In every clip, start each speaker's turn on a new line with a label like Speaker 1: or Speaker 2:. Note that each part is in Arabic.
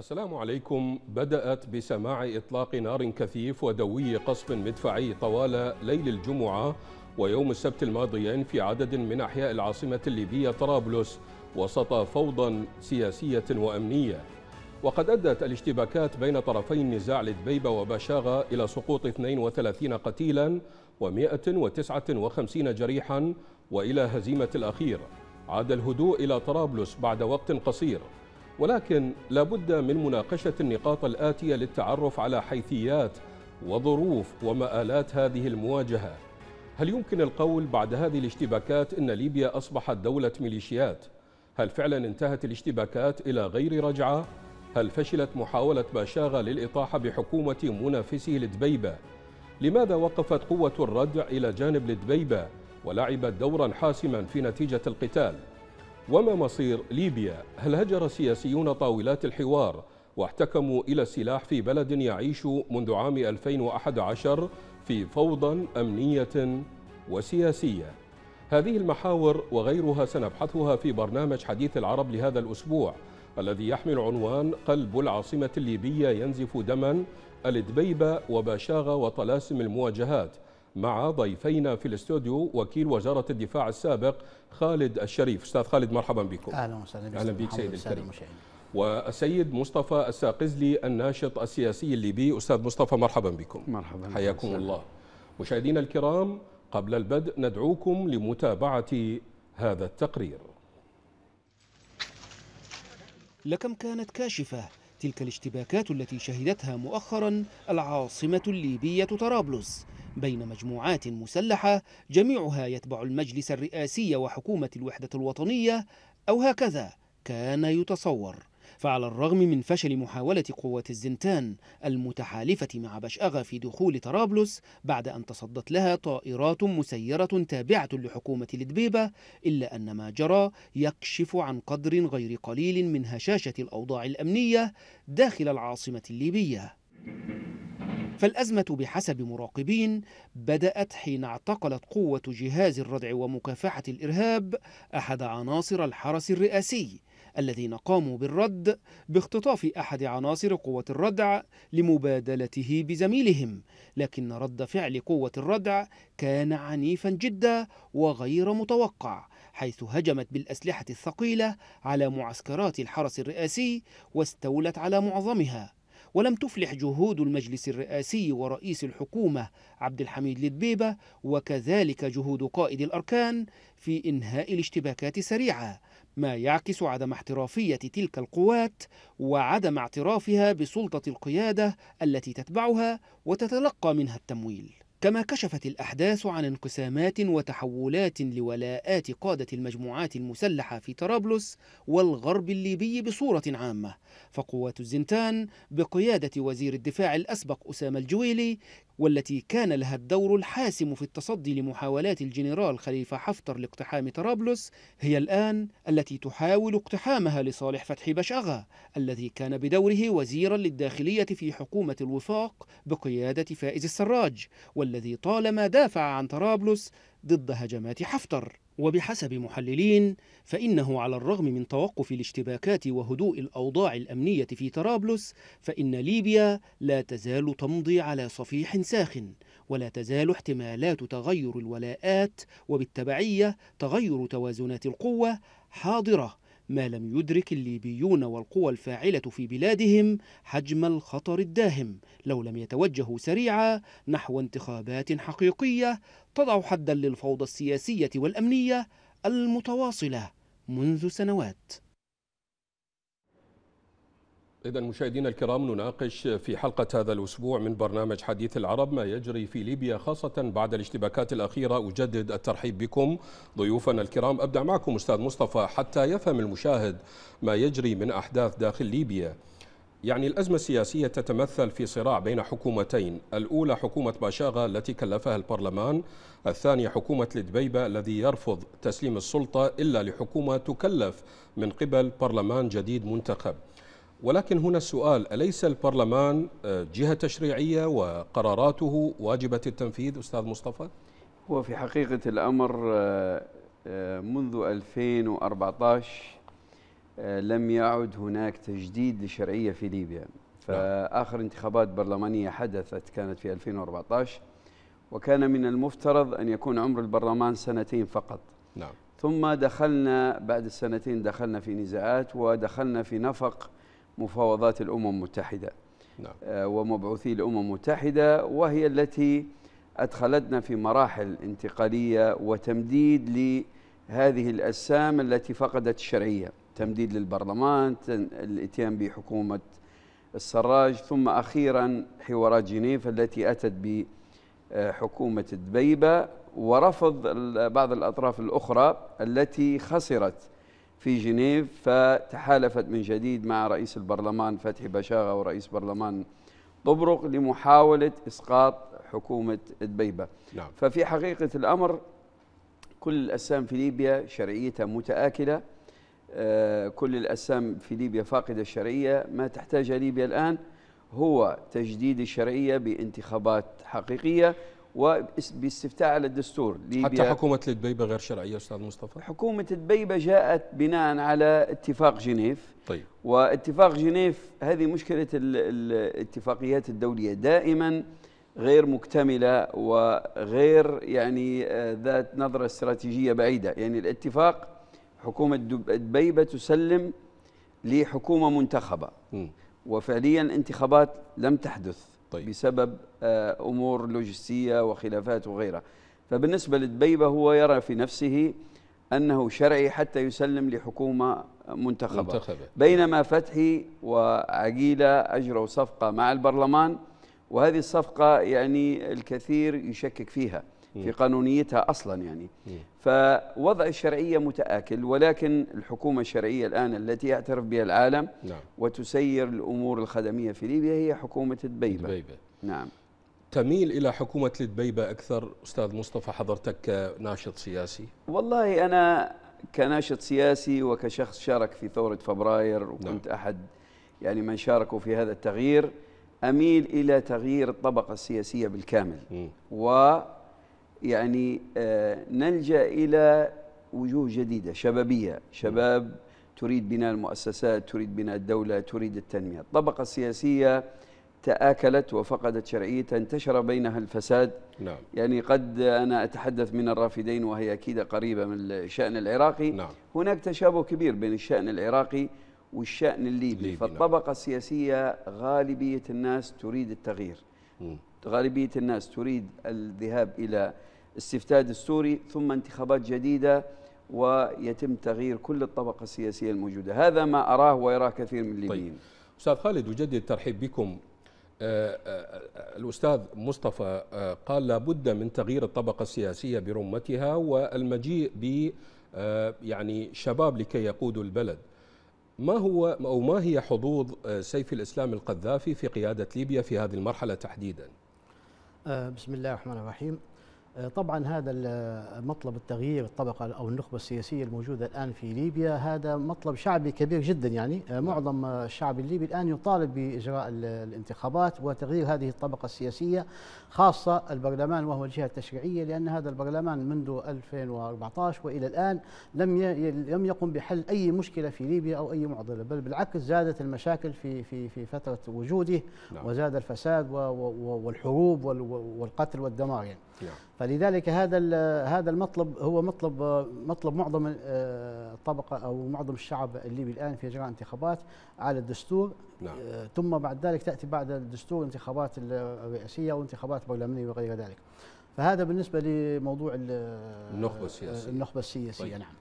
Speaker 1: السلام عليكم بدأت بسماع إطلاق نار كثيف ودوي قصف مدفعي طوال ليل الجمعة ويوم السبت الماضيين في عدد من أحياء العاصمة الليبية طرابلس وسط فوضى سياسية وأمنية وقد أدت الاشتباكات بين طرفي النزاع لدبيبة وباشاغا إلى سقوط 32 قتيلا و159 جريحا وإلى هزيمة الأخير عاد الهدوء إلى طرابلس بعد وقت قصير ولكن لابد من مناقشة النقاط الآتية للتعرف على حيثيات وظروف ومآلات هذه المواجهة هل يمكن القول بعد هذه الاشتباكات أن ليبيا أصبحت دولة ميليشيات؟ هل فعلا انتهت الاشتباكات إلى غير رجعة؟ هل فشلت محاولة باشاغا للإطاحة بحكومة منافسه لدبيبة؟ لماذا وقفت قوة الردع إلى جانب لدبيبة ولعبت دورا حاسما في نتيجة القتال؟ وما مصير ليبيا هل هجر سياسيون طاولات الحوار واحتكموا إلى السلاح في بلد يعيش منذ عام 2011 في فوضى أمنية وسياسية هذه المحاور وغيرها سنبحثها في برنامج حديث العرب لهذا الأسبوع الذي يحمل عنوان قلب العاصمة الليبية ينزف دما الدبيبة وباشاغة وطلاسم المواجهات مع ضيفينا في الاستوديو وكيل وزارة الدفاع السابق خالد الشريف أستاذ خالد مرحبا بكم أهلا
Speaker 2: وسهلا أهلا بك سيد الكريم
Speaker 1: والسيد مصطفى الساقزلي الناشط السياسي الليبي أستاذ مصطفى مرحبا بكم مرحبا حياكم سلام. الله مشاهدينا الكرام قبل البدء ندعوكم لمتابعة هذا التقرير
Speaker 3: لكم كانت كاشفة تلك الاشتباكات التي شهدتها مؤخرا العاصمة الليبية طرابلس بين مجموعات مسلحة جميعها يتبع المجلس الرئاسي وحكومة الوحدة الوطنية أو هكذا كان يتصور فعلى الرغم من فشل محاولة قوات الزنتان المتحالفة مع بشأغة في دخول طرابلس بعد أن تصدت لها طائرات مسيرة تابعة لحكومة الدبيبة إلا أن ما جرى يكشف عن قدر غير قليل من هشاشة الأوضاع الأمنية داخل العاصمة الليبية فالأزمة بحسب مراقبين بدأت حين اعتقلت قوة جهاز الردع ومكافحة الإرهاب أحد عناصر الحرس الرئاسي الذين قاموا بالرد باختطاف أحد عناصر قوة الردع لمبادلته بزميلهم لكن رد فعل قوة الردع كان عنيفا جدا وغير متوقع حيث هجمت بالأسلحة الثقيلة على معسكرات الحرس الرئاسي واستولت على معظمها ولم تفلح جهود المجلس الرئاسي ورئيس الحكومة عبد الحميد لدبيبة وكذلك جهود قائد الأركان في إنهاء الاشتباكات سريعة ما يعكس عدم احترافية تلك القوات وعدم اعترافها بسلطة القيادة التي تتبعها وتتلقى منها التمويل كما كشفت الأحداث عن انقسامات وتحولات لولاءات قادة المجموعات المسلحة في طرابلس والغرب الليبي بصورة عامة فقوات الزنتان بقيادة وزير الدفاع الأسبق أسامة الجويلي والتي كان لها الدور الحاسم في التصدي لمحاولات الجنرال خليفة حفتر لاقتحام طرابلس هي الآن التي تحاول اقتحامها لصالح فتحي بشأغة الذي كان بدوره وزيرا للداخلية في حكومة الوفاق بقيادة فائز السراج والذي طالما دافع عن طرابلس ضد هجمات حفتر وبحسب محللين فإنه على الرغم من توقف الاشتباكات وهدوء الأوضاع الأمنية في طرابلس فإن ليبيا لا تزال تمضي على صفيح ساخن ولا تزال احتمالات تغير الولاءات وبالتبعية تغير توازنات القوة حاضرة ما لم يدرك الليبيون والقوى الفاعلة في بلادهم حجم الخطر الداهم لو لم يتوجهوا سريعا نحو انتخابات حقيقية تضع حدا للفوضى السياسية والأمنية المتواصلة منذ سنوات
Speaker 1: إذا مشاهدينا الكرام نناقش في حلقة هذا الأسبوع من برنامج حديث العرب ما يجري في ليبيا خاصة بعد الاشتباكات الأخيرة أجدد الترحيب بكم ضيوفنا الكرام أبدأ معكم أستاذ مصطفى حتى يفهم المشاهد ما يجري من أحداث داخل ليبيا يعني الأزمة السياسية تتمثل في صراع بين حكومتين الأولى حكومة باشاغا التي كلفها البرلمان الثانية حكومة لدبيبة الذي يرفض تسليم السلطة إلا لحكومة تكلف من قبل برلمان جديد منتخب ولكن هنا السؤال أليس البرلمان آه، جهة تشريعية وقراراته واجبة التنفيذ أستاذ مصطفى؟ هو
Speaker 4: في حقيقة الأمر آه، آه، منذ 2014 آه، لم يعد هناك تجديد لشرعية في ليبيا فآخر نعم. انتخابات برلمانية حدثت كانت في 2014 وكان من المفترض أن يكون عمر البرلمان سنتين فقط نعم. ثم دخلنا بعد السنتين دخلنا في نزاعات ودخلنا في نفق مفاوضات الأمم المتحدة نعم. آه، ومبعوثي الأمم المتحدة وهي التي أدخلتنا في مراحل انتقالية وتمديد لهذه الأجسام التي فقدت الشرعية تمديد للبرلمان الاتيان بحكومة السراج ثم أخيرا حوارات جنيف التي أتت بحكومة دبيبة ورفض بعض الأطراف الأخرى التي خسرت في جنيف فتحالفت من جديد مع رئيس البرلمان فتحي بشاغة ورئيس برلمان طبرق لمحاولة إسقاط حكومة دبيبة نعم. ففي حقيقة الأمر كل الأسام في ليبيا شرعيتها متآكلة آه، كل الأسام في ليبيا فاقدة الشرعية ما تحتاج ليبيا الآن هو تجديد الشرعية بانتخابات حقيقية وباستفتاء على الدستور ليبيا حتى حكومة
Speaker 1: الدبيبة غير شرعية أستاذ مصطفى حكومة
Speaker 4: الدبيبة جاءت بناء على اتفاق جنيف طيب واتفاق جنيف هذه مشكلة الاتفاقيات الدولية دائما غير مكتملة وغير يعني آه، ذات نظرة استراتيجية بعيدة يعني الاتفاق حكومة دبي تسلم لحكومة منتخبة وفعليا انتخابات لم تحدث طيب. بسبب آه، أمور لوجستية وخلافات وغيرها فبالنسبة لدبيبة هو يرى في نفسه أنه شرعي حتى يسلم لحكومة منتخبة, منتخبة. بينما فتحي وعقيلة أجروا صفقة مع البرلمان وهذه الصفقة يعني الكثير يشكك فيها في قانونيتها أصلا يعني فوضع الشرعية متآكل ولكن الحكومة الشرعية الآن التي يعترف بها العالم نعم. وتسير الأمور الخدمية في ليبيا هي حكومة دبيبة, دبيبة. نعم
Speaker 1: تميل إلى حكومة لدبيبة أكثر أستاذ مصطفى حضرتك كناشط سياسي
Speaker 4: والله أنا كناشط سياسي وكشخص شارك في ثورة فبراير نعم. وكنت نعم. أحد يعني من شاركوا في هذا التغيير أميل إلى تغيير الطبقة السياسية بالكامل م. و يعني آه، نلجا الى وجوه جديده شبابيه شباب تريد بناء المؤسسات تريد بناء الدوله تريد التنميه الطبقه السياسيه تآكلت وفقدت شرعيتها انتشر بينها الفساد نعم. يعني قد أنا أتحدث من الرافدين وهي أكيد قريبة من الشأن العراقي نعم. هناك تشابه كبير بين الشأن العراقي والشأن الليبي نعم. فالطبقة نعم. السياسية غالبية الناس تريد التغيير م. غالبية الناس تريد الذهاب إلى استفتاء دستوري ثم انتخابات جديدة ويتم تغيير كل الطبقة
Speaker 1: السياسية الموجودة هذا ما أراه ويراه كثير من الليبيين طيب. أستاذ خالد أجدد الترحيب بكم آه، آه، الأستاذ مصطفى آه، قال لابد من تغيير الطبقة السياسية برمتها والمجيء ب يعني شباب لكي يقودوا البلد ما هو أو ما هي حظوظ سيف الإسلام القذافي في قيادة ليبيا في هذه المرحلة تحديدا
Speaker 2: بسم الله الرحمن الرحيم آه، طبعا هذا مطلب التغيير الطبقه او النخبه السياسيه الموجوده الان في ليبيا هذا مطلب شعبي كبير جدا يعني آه، نعم. معظم الشعب الليبي الان يطالب باجراء الانتخابات وتغيير هذه الطبقه السياسيه خاصه البرلمان وهو الجهه التشريعيه لان هذا البرلمان منذ 2014 والى الان لم لم يقم بحل اي مشكله في ليبيا او اي معضله بل بالعكس زادت المشاكل في في في فتره وجوده نعم. وزاد الفساد والحروب والقتل والدمار يعني نعم. فلذلك هذا هذا المطلب هو مطلب مطلب معظم الطبقه آه، او معظم الشعب الليبي الان في اجراء انتخابات على الدستور نعم. آه، ثم بعد ذلك تاتي بعد الدستور انتخابات الرئاسيه وانتخابات برلمانيه وغير ذلك فهذا بالنسبه لموضوع النخبه السياسيه النخبه السياسيه طيب. نعم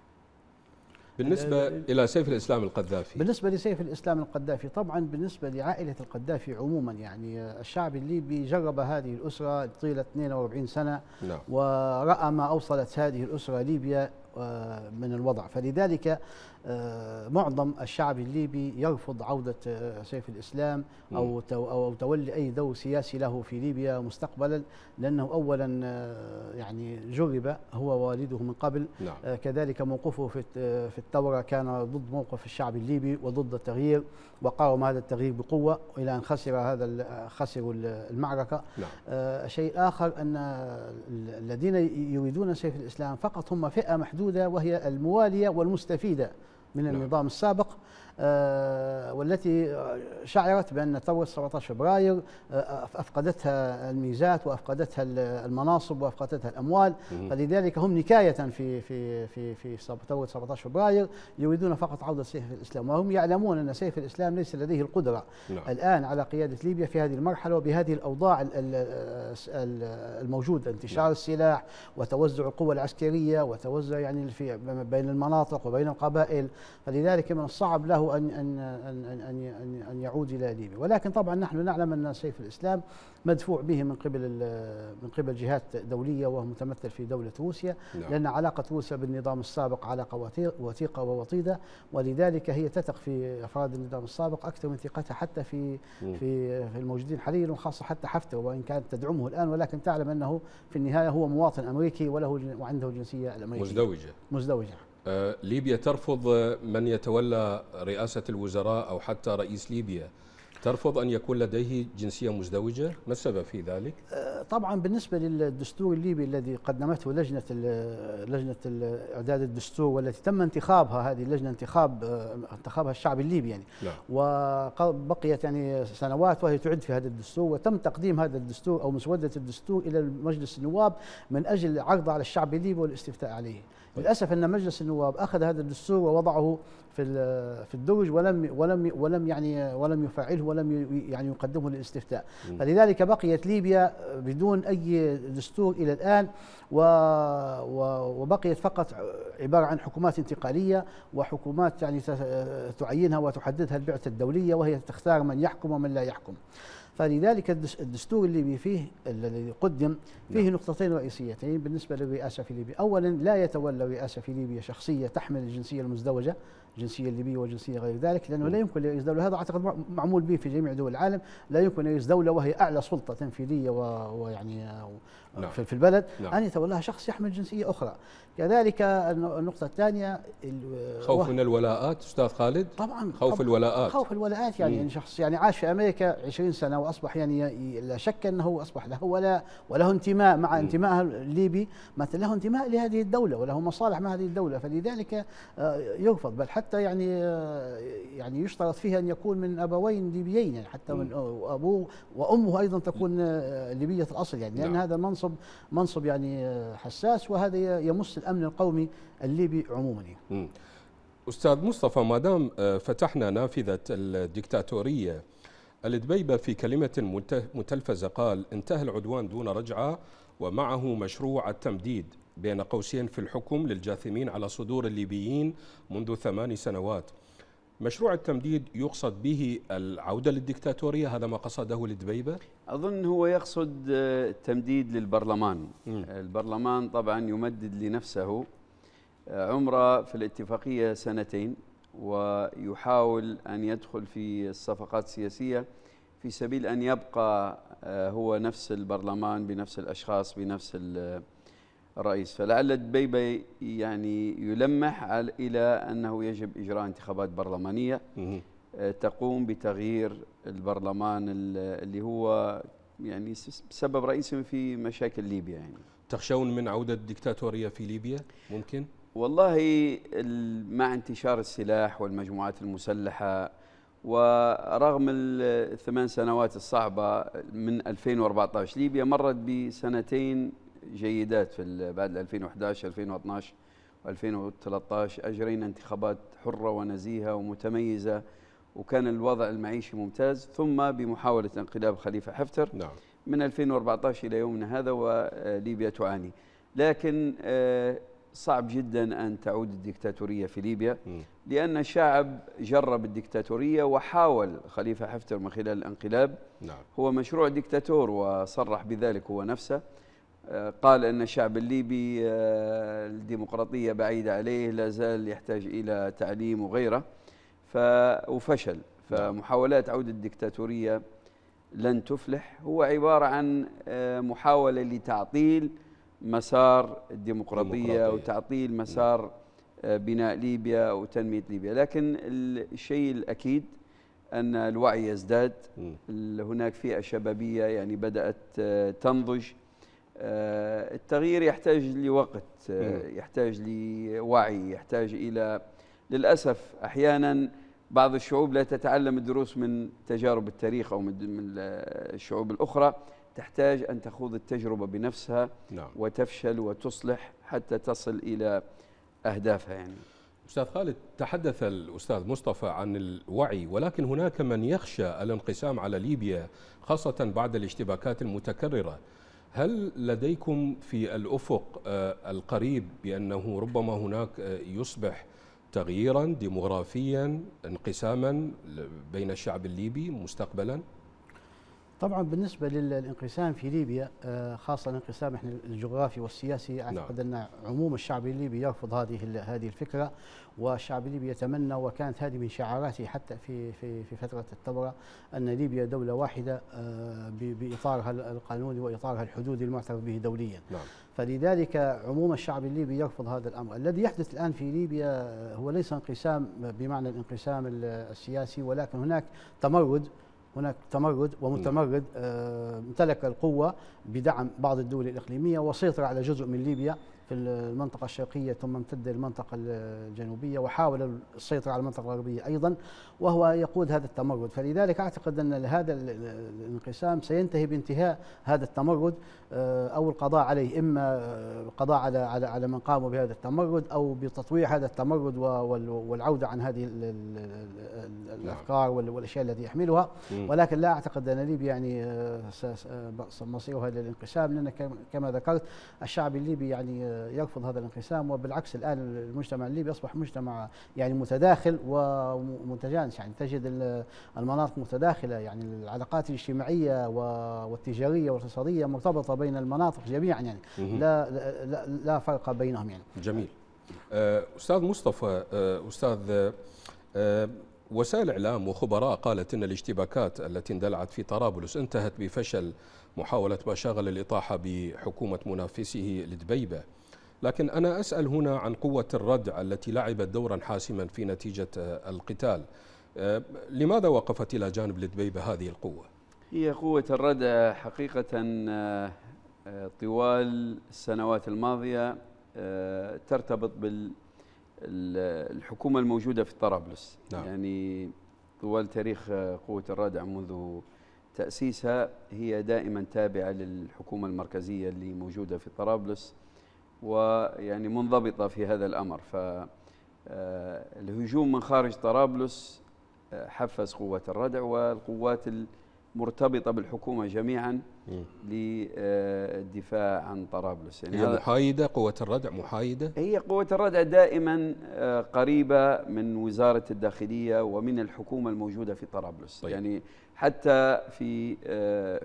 Speaker 2: بالنسبة إلى سيف
Speaker 1: الإسلام القذافي
Speaker 2: بالنسبة لسيف الإسلام القذافي طبعا بالنسبة لعائلة القذافي عموما يعني الشعب الليبي جرب هذه الأسرة طيلة 42 سنة لا. نعم. ورأى ما أوصلت هذه الأسرة ليبيا آه، من الوضع فلذلك آه، معظم الشعب الليبي يرفض عودة آه، سيف الإسلام أو أو تولي أي دور سياسي له في ليبيا مستقبلا لأنه أولا آه، يعني جرب هو والده من قبل نعم. كذلك موقفه في في الثورة كان ضد موقف الشعب الليبي وضد التغيير وقاوم هذا التغيير بقوة إلى أن خسر هذا خسروا المعركة نعم. شيء آخر أن الذين يريدون سيف الإسلام فقط هم فئة محدودة وهي الموالية والمستفيدة من نعم. النظام السابق آه، والتي شعرت بأن ثورة 17 فبراير آه، أفقدتها الميزات وأفقدتها المناصب وأفقدتها الأموال فلذلك هم نكاية في في في في ثورة 17 فبراير يريدون فقط عودة سيف الإسلام وهم يعلمون أن سيف الإسلام ليس لديه القدرة نعم. الآن على قيادة ليبيا في هذه المرحلة وبهذه الأوضاع الموجودة انتشار نعم. السلاح وتوزع القوى العسكرية وتوزع يعني في بين المناطق وبين القبائل فلذلك من الصعب له أن أن أن أن أن, أن يعود إلى ليبيا، ولكن طبعا نحن نعلم أن سيف الإسلام مدفوع به من قبل من قبل جهات دولية وهو متمثل في دولة روسيا، لا. نعم. لأن علاقة روسيا بالنظام السابق علاقة وثيقة ووطيدة ولذلك هي تثق في أفراد النظام السابق أكثر من ثقتها حتى في في في الموجودين حاليا وخاصة حتى حفتر وإن كانت تدعمه الآن ولكن تعلم أنه في النهاية هو مواطن أمريكي وله وعنده الجنسية الأمريكية مزدوجة مزدوجة
Speaker 1: آه، ليبيا ترفض من يتولى رئاسة الوزراء أو حتى رئيس ليبيا ترفض أن يكون لديه جنسية مزدوجة ما السبب في ذلك؟
Speaker 2: آه، طبعا بالنسبة للدستور الليبي الذي قدمته لجنة لجنة إعداد الدستور والتي تم انتخابها هذه اللجنة انتخاب آه، انتخابها الشعب الليبي يعني لا. نعم. وبقيت يعني سنوات وهي تعد في هذا الدستور وتم تقديم هذا الدستور أو مسودة الدستور إلى مجلس النواب من أجل عرضه على الشعب الليبي والاستفتاء عليه للاسف ان مجلس النواب اخذ هذا الدستور ووضعه في في الدرج ولم ولم ولم يعني ولم يفعله ولم يعني يقدمه للاستفتاء فلذلك بقيت ليبيا بدون اي دستور الى الان وبقيت فقط عباره عن حكومات انتقاليه وحكومات يعني تعينها وتحددها البعثه الدوليه وهي تختار من يحكم ومن لا يحكم فلذلك الدستور الليبي فيه الذي قدم فيه نعم. نقطتين رئيسيتين بالنسبه للرئاسه في ليبيا، اولا لا يتولى الرئاسه في ليبيا شخصيه تحمل الجنسيه المزدوجه، الجنسيه الليبيه وجنسيه غير ذلك، لانه م. نعم. لا يمكن لرئيس دوله هذا اعتقد معمول به في جميع دول العالم، لا يمكن لرئيس دوله وهي اعلى سلطه تنفيذيه ويعني نعم. في البلد نعم. ان يتولاها شخص يحمل جنسيه اخرى. كذلك النقطه الثانيه خوف من
Speaker 1: الولاءات استاذ خالد؟ طبعا خوف طبعاً الولاءات خوف
Speaker 2: الولاءات يعني م. شخص يعني عاش في امريكا 20 سنه اصبح يعني لا شك انه اصبح له ولا وله انتماء مع انتمائه الليبي مثلا له انتماء لهذه الدوله وله مصالح مع هذه الدوله فلذلك آه، يرفض بل حتى يعني آه، يعني يشترط فيه ان يكون من ابوين ليبيين يعني حتى من ابوه وامه ايضا تكون آه، ليبيه الاصل يعني لان نعم. هذا منصب منصب يعني حساس وهذا يمس الامن القومي الليبي عموما يعني.
Speaker 1: استاذ مصطفى ما دام فتحنا نافذه الدكتاتوريه الدبيبة في كلمة متلفزة قال انتهى العدوان دون رجعة ومعه مشروع التمديد بين قوسين في الحكم للجاثمين على صدور الليبيين منذ ثمان سنوات مشروع التمديد يقصد به العودة للدكتاتورية هذا ما قصده الدبيبة؟ أظن هو يقصد آه، التمديد للبرلمان
Speaker 4: البرلمان طبعا يمدد لنفسه آه، عمره في الاتفاقية سنتين ويحاول أن يدخل في الصفقات السياسية في سبيل أن يبقى آه، هو نفس البرلمان بنفس الأشخاص بنفس آه، الرئيس فلعل دبيبي يعني يلمح إلى أنه يجب إجراء انتخابات برلمانية آه، تقوم بتغيير البرلمان اللي هو يعني سبب رئيسي في مشاكل ليبيا يعني تخشون من
Speaker 1: عودة الدكتاتورية في ليبيا ممكن؟
Speaker 4: والله مع انتشار السلاح والمجموعات المسلحة ورغم الثمان سنوات الصعبة من 2014 ليبيا مرت بسنتين جيدات في بعد 2011 2012 و2013 أجرينا انتخابات حرة ونزيهة ومتميزة وكان الوضع المعيشي ممتاز ثم بمحاولة انقلاب خليفة حفتر نعم. من 2014 إلى يومنا هذا وليبيا تعاني لكن آه، صعب جدا أن تعود الدكتاتورية في ليبيا لأن الشعب جرب الدكتاتورية وحاول خليفة حفتر من خلال الانقلاب نعم. هو مشروع دكتاتور وصرح بذلك هو نفسه آه، قال أن الشعب الليبي آه، الديمقراطية بعيدة عليه لا زال يحتاج إلى تعليم وغيره ف... وفشل نعم. فمحاولات عودة الدكتاتورية لن تفلح هو عبارة عن آه، محاولة لتعطيل مسار الديمقراطية وتعطيل مسار آه، بناء ليبيا وتنمية ليبيا لكن الشيء الأكيد أن الوعي يزداد هناك فئة شبابية يعني بدأت آه، تنضج آه، التغيير يحتاج لوقت يحتاج لوعي يحتاج إلى للأسف أحيانا بعض الشعوب لا تتعلم الدروس من تجارب التاريخ أو من الشعوب الأخرى تحتاج أن تخوض التجربة بنفسها نعم. وتفشل
Speaker 1: وتصلح حتى تصل إلى أهدافها يعني أستاذ خالد تحدث الأستاذ مصطفى عن الوعي ولكن هناك من يخشى الانقسام على ليبيا خاصة بعد الاشتباكات المتكررة هل لديكم في الأفق آه، القريب بأنه ربما هناك آه، يصبح تغييرا ديموغرافيا انقساما بين الشعب الليبي مستقبلا؟
Speaker 2: طبعا بالنسبه للانقسام في ليبيا آه، خاصه الانقسام احنا الجغرافي والسياسي نعم. اعتقد ان عموم الشعب الليبي يرفض هذه هذه الفكره والشعب الليبي يتمنى وكانت هذه من شعاراته حتى في في في فتره الثوره ان ليبيا دوله واحده آه، باطارها القانوني واطارها الحدودي المعترف به دوليا نعم. فلذلك عموم الشعب الليبي يرفض هذا الامر الذي يحدث الان في ليبيا آه، هو ليس انقسام بمعنى الانقسام السياسي ولكن هناك تمرد هناك تمرد ومتمرد آه، امتلك القوة بدعم بعض الدول الإقليمية وسيطر على جزء من ليبيا في المنطقة الشرقية ثم امتد للمنطقة الجنوبية وحاول السيطرة على المنطقة الغربية أيضا وهو يقود هذا التمرد فلذلك أعتقد أن هذا الانقسام سينتهي بانتهاء هذا التمرد آه، أو القضاء عليه إما آه، القضاء على على على من قاموا بهذا التمرد أو بتطويع هذا التمرد والعودة عن هذه نعم. الأفكار والأشياء التي يحملها ولكن لا أعتقد أن ليبيا يعني آه، مصيرها للانقسام لأن كما ذكرت الشعب الليبي يعني يرفض هذا الانقسام وبالعكس الان المجتمع الليبي اصبح مجتمع يعني متداخل ومتجانس يعني تجد المناطق متداخله يعني العلاقات الاجتماعيه والتجاريه والاقتصاديه مرتبطه بين المناطق جميعا يعني لا, لا لا فرق بينهم يعني
Speaker 1: جميل آه، استاذ مصطفى آه، استاذ آه، وسائل اعلام وخبراء قالت ان الاشتباكات التي اندلعت في طرابلس انتهت بفشل محاوله باشاغل الاطاحه بحكومه منافسه لدبيبه لكن أنا أسأل هنا عن قوة الردع التي لعبت دورا حاسما في نتيجة آه، القتال آه، لماذا وقفت إلى جانب لدبيبة هذه القوة؟ هي
Speaker 4: قوة الردع حقيقة آه، طوال السنوات الماضية ترتبط بالحكومة الموجودة في طرابلس نعم. يعني طوال تاريخ قوة الردع منذ تأسيسها هي دائما تابعة للحكومة المركزية اللي موجودة في طرابلس ويعني منضبطة في هذا الأمر فالهجوم آه، من خارج طرابلس آه، حفز قوات الردع والقوات المرتبطة بالحكومة جميعا للدفاع عن طرابلس يعني هي محايدة
Speaker 1: قوة الردع محايدة هي
Speaker 4: قوة الردع دائما آه، قريبة من وزارة الداخلية ومن الحكومة الموجودة في طرابلس طيب. يعني حتى في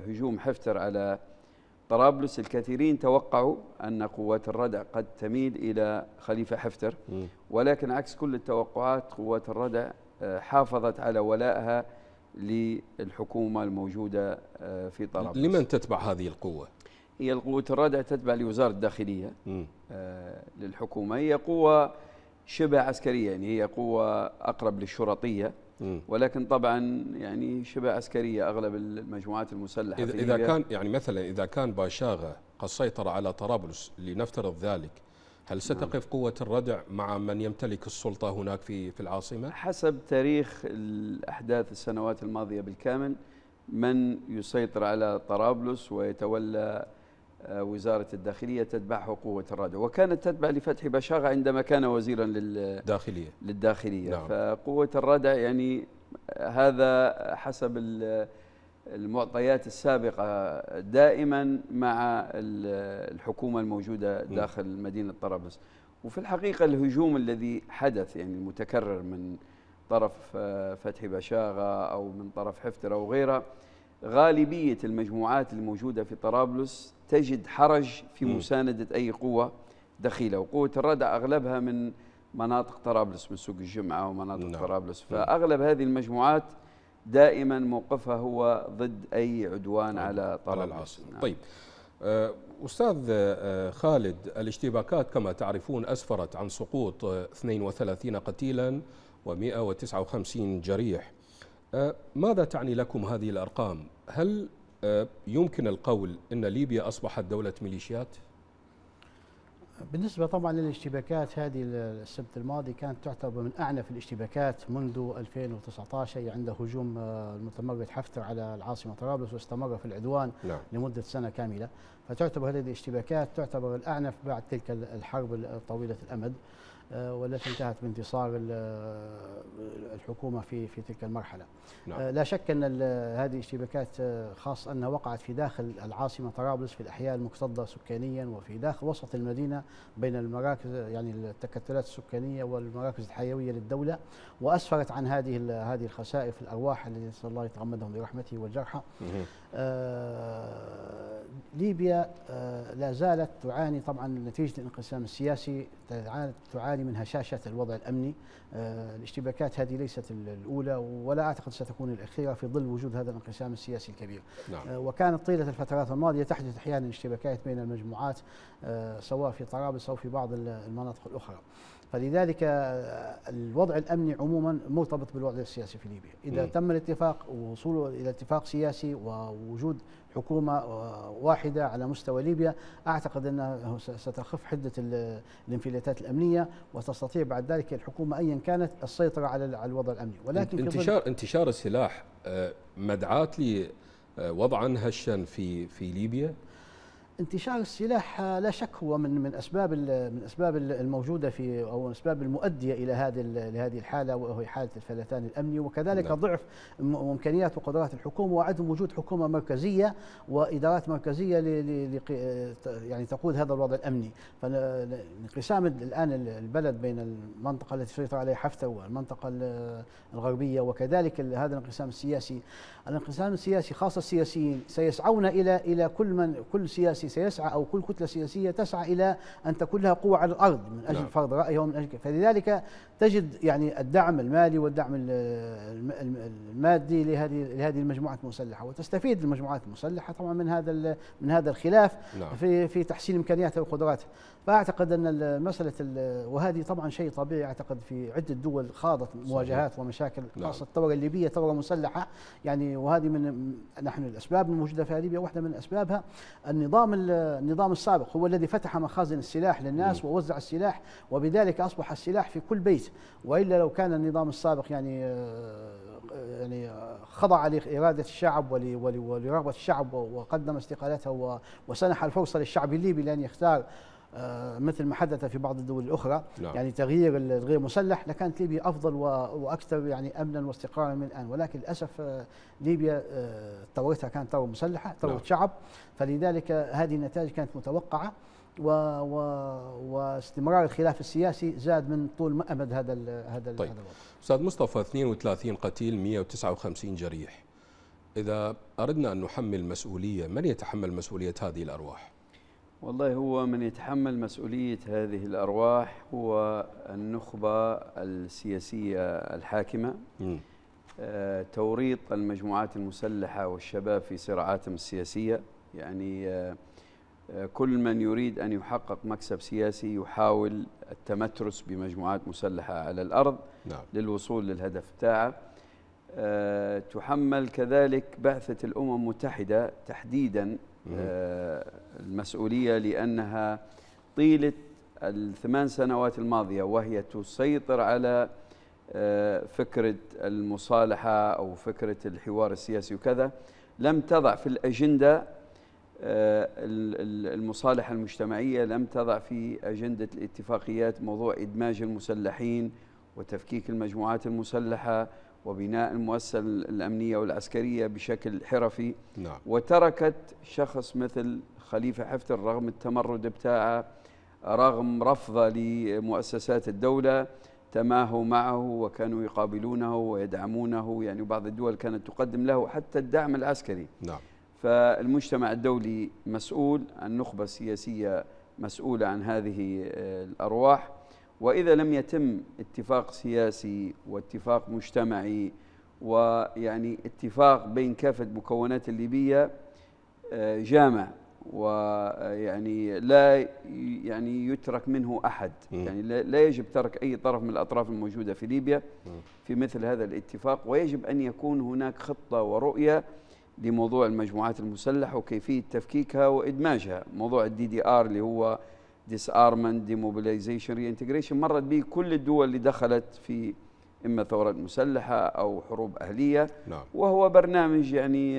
Speaker 4: هجوم حفتر على طرابلس الكثيرين توقعوا أن قوات الردع قد تميل إلى خليفة حفتر ولكن عكس كل التوقعات قوات الردع آه، حافظت على ولائها للحكومة الموجودة آه، في طرابلس لمن
Speaker 1: تتبع هذه القوة؟
Speaker 4: هي القوة الردع تتبع لوزارة الداخلية آه، للحكومة هي قوة شبه عسكرية يعني هي قوة أقرب للشرطية ولكن طبعا يعني شبه عسكريه اغلب المجموعات
Speaker 1: المسلحه اذا, إذا كان يعني مثلا اذا كان باشاغه قد سيطر على طرابلس لنفترض ذلك هل ستقف نعم. قوة الردع مع من يمتلك السلطة هناك في في العاصمة؟ حسب تاريخ الأحداث السنوات الماضية بالكامل من
Speaker 4: يسيطر على طرابلس ويتولى آه، وزارة الداخلية تتبعه قوة الرادع وكانت تتبع لفتحي بشاغة عندما كان وزيرا للداخلية للداخلية نعم. فقوة الرادع يعني هذا حسب المعطيات السابقة دائما مع الحكومة الموجودة داخل مدينة طرابلس وفي الحقيقة الهجوم الذي حدث يعني المتكرر من طرف آه، فتحي بشاغة أو من طرف حفتر أو غيره غالبية المجموعات الموجودة في طرابلس تجد حرج في مساندة أي قوة دخيلة وقوة الردع أغلبها من مناطق طرابلس من سوق الجمعة ومناطق نعم. طرابلس فأغلب هذه المجموعات دائما موقفها هو ضد أي
Speaker 1: عدوان طيب، على طرابلس على نعم. طيب آه، أستاذ آه، خالد الاشتباكات كما تعرفون أسفرت عن سقوط 32 آه، قتيلا و159 جريح آه، ماذا تعني لكم هذه الأرقام؟ هل آه، يمكن القول أن ليبيا أصبحت دولة ميليشيات؟
Speaker 2: بالنسبة طبعا للاشتباكات هذه السبت الماضي كانت تعتبر من أعنف الاشتباكات منذ 2019 يعني عند هجوم آه، المتمرد حفتر على العاصمة طرابلس واستمر في العدوان نعم. لمدة سنة كاملة فتعتبر هذه الاشتباكات تعتبر الأعنف بعد تلك الحرب الطويلة الأمد آه، والتي انتهت بانتصار آه، الحكومه في في تلك المرحله. نعم. آه، لا شك ان هذه الاشتباكات خاصه انها وقعت في داخل العاصمه طرابلس في الاحياء المكتظه سكانيا وفي داخل وسط المدينه بين المراكز يعني التكتلات السكانيه والمراكز الحيويه للدوله واسفرت عن هذه هذه الخسائر في الارواح التي نسال الله يتغمدهم برحمته والجرحى. ليبيا لا زالت تعاني طبعا نتيجه الانقسام السياسي تعاني عالي من هشاشة الوضع الأمني آه، الاشتباكات هذه ليست الأولى ولا أعتقد ستكون الأخيرة في ظل وجود هذا الانقسام السياسي الكبير نعم. آه، وكانت طيلة الفترات الماضية تحدث أحيانا اشتباكات بين المجموعات آه، سواء في طرابلس أو في بعض المناطق الأخرى فلذلك الوضع الامني عموما مرتبط بالوضع السياسي في ليبيا، اذا م. إيه. تم الاتفاق ووصول الى اتفاق سياسي ووجود حكومه واحده على مستوى ليبيا اعتقد انه ستخف حده الانفلاتات الامنيه وتستطيع بعد ذلك الحكومه ايا كانت السيطره على الوضع الامني ولكن انتشار
Speaker 1: انتشار السلاح آه، مدعاه لوضعا آه، هشا في في ليبيا
Speaker 2: انتشار السلاح لا شك هو من من اسباب من اسباب الموجوده في او اسباب المؤديه الى هذه لهذه الحاله وهي حاله الفلتان الامني وكذلك لا. نعم. ضعف امكانيات وقدرات الحكومه وعدم وجود حكومه مركزيه وادارات مركزيه ل يعني تقود هذا الوضع الامني فانقسام الان البلد بين المنطقه التي سيطر عليها حفتر والمنطقه الغربيه وكذلك هذا الانقسام السياسي الانقسام السياسي خاصه السياسيين سيسعون الى الى كل من كل سياسي سياسي سيسعى أو كل كتلة سياسية تسعى إلى أن تكون لها قوة على الأرض من أجل نعم. فرض رأيها ومن أجل فلذلك تجد يعني الدعم المالي والدعم المادي لهذه لهذه المجموعات المسلحة وتستفيد المجموعات المسلحة طبعا من هذا من هذا الخلاف نعم. في في تحسين إمكانياتها وقدراتها فاعتقد ان مساله وهذه طبعا شيء طبيعي اعتقد في عده دول خاضت مواجهات صحيح. ومشاكل نعم. خاصه الثوره الليبيه ثوره مسلحه يعني وهذه من نحن الاسباب الموجوده في ليبيا واحده من اسبابها النظام النظام السابق هو الذي فتح مخازن السلاح للناس نعم. ووزع السلاح وبذلك اصبح السلاح في كل بيت والا لو كان النظام السابق يعني آه، يعني آه، خضع لاراده الشعب ولرغبه الشعب وقدم استقالته وسنح الفرصه للشعب الليبي لان يختار آه، مثل ما حدث في بعض الدول الاخرى نعم. يعني تغيير الغير مسلح لكانت ليبيا افضل واكثر يعني امنا واستقرارا من الان ولكن للاسف آه، ليبيا ثورتها آه، كانت ثوره مسلحه ثوره نعم. شعب فلذلك هذه النتائج كانت متوقعه و... و... واستمرار الخلاف السياسي زاد من طول ما امد هذا ال... هذا طيب. هذا
Speaker 1: الوضع. استاذ مصطفى 32 قتيل 159 جريح. اذا اردنا ان نحمل مسؤوليه، من يتحمل مسؤوليه هذه الارواح؟
Speaker 4: والله هو من يتحمل مسؤولية هذه الأرواح هو النخبة السياسية الحاكمة آه توريط المجموعات المسلحة والشباب في صراعاتهم السياسية يعني آه،, آه كل من يريد أن يحقق مكسب سياسي يحاول التمترس بمجموعات مسلحة على الأرض نعم. للوصول للهدف بتاعه أه تحمل كذلك بعثة الأمم المتحدة تحديدا آه، المسؤولية لأنها طيلة الثمان سنوات الماضية وهي تسيطر على آه، فكرة المصالحة أو فكرة الحوار السياسي وكذا لم تضع في الأجندة آه، المصالحة المجتمعية لم تضع في أجندة الاتفاقيات موضوع إدماج المسلحين وتفكيك المجموعات المسلحة وبناء المؤسسة الأمنية والعسكرية بشكل حرفي نعم. وتركت شخص مثل خليفة حفتر رغم التمرد بتاعه رغم رفضه لمؤسسات الدولة تماهوا معه وكانوا يقابلونه ويدعمونه يعني بعض الدول كانت تقدم له حتى الدعم العسكري نعم. فالمجتمع الدولي مسؤول النخبة السياسية مسؤولة عن هذه آه، الأرواح وإذا لم يتم اتفاق سياسي واتفاق مجتمعي ويعني اتفاق بين كافة مكونات الليبية آه، جامع ويعني لا يعني يترك منه احد يعني لا يجب ترك اي طرف من الاطراف الموجوده في ليبيا في مثل هذا الاتفاق ويجب ان يكون هناك خطه ورؤيه لموضوع المجموعات المسلحه وكيفيه تفكيكها وادماجها موضوع الدي دي ار اللي هو disarmament demobilization reintegration مرت به كل الدول اللي دخلت في إما ثورات مسلحة أو حروب أهلية نعم. وهو برنامج يعني